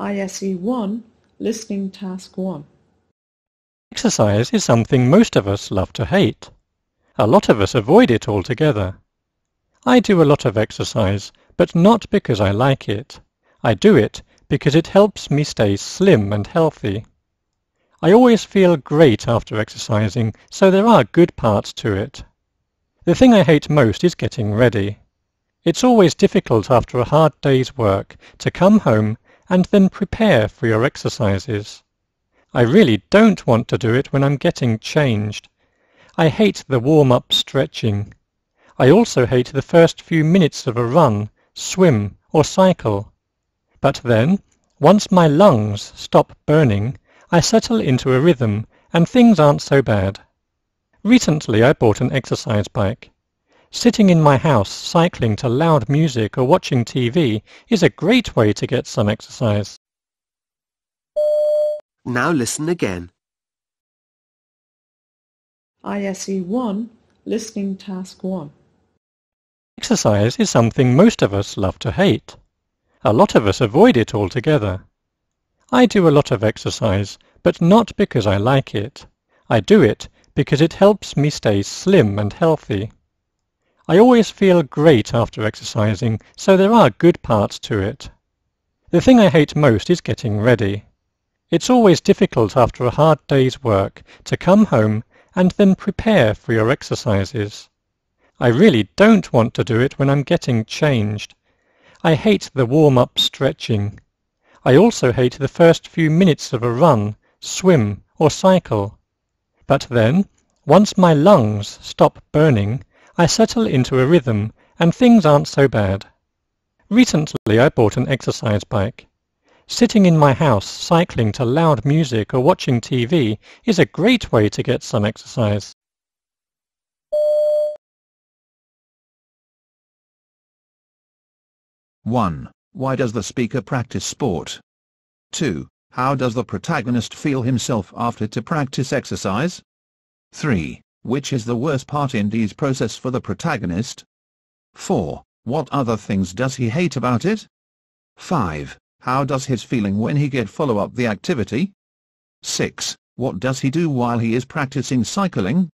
ISE1 Listening Task 1. Exercise is something most of us love to hate. A lot of us avoid it altogether. I do a lot of exercise, but not because I like it. I do it because it helps me stay slim and healthy. I always feel great after exercising, so there are good parts to it. The thing I hate most is getting ready. It's always difficult after a hard day's work to come home and then prepare for your exercises. I really don't want to do it when I'm getting changed. I hate the warm-up stretching. I also hate the first few minutes of a run, swim or cycle. But then, once my lungs stop burning, I settle into a rhythm and things aren't so bad. Recently I bought an exercise bike. Sitting in my house, cycling to loud music or watching TV is a great way to get some exercise. Now listen again. ISE 1, Listening Task 1. Exercise is something most of us love to hate. A lot of us avoid it altogether. I do a lot of exercise, but not because I like it. I do it because it helps me stay slim and healthy. I always feel great after exercising, so there are good parts to it. The thing I hate most is getting ready. It's always difficult after a hard day's work to come home and then prepare for your exercises. I really don't want to do it when I'm getting changed. I hate the warm-up stretching. I also hate the first few minutes of a run, swim or cycle. But then, once my lungs stop burning, I settle into a rhythm and things aren't so bad. Recently I bought an exercise bike. Sitting in my house cycling to loud music or watching TV is a great way to get some exercise. One. Why does the speaker practice sport? 2. How does the protagonist feel himself after to practice exercise? 3. Which is the worst part in Dee's process for the protagonist? 4. What other things does he hate about it? 5. How does his feeling when he get follow up the activity? 6. What does he do while he is practicing cycling?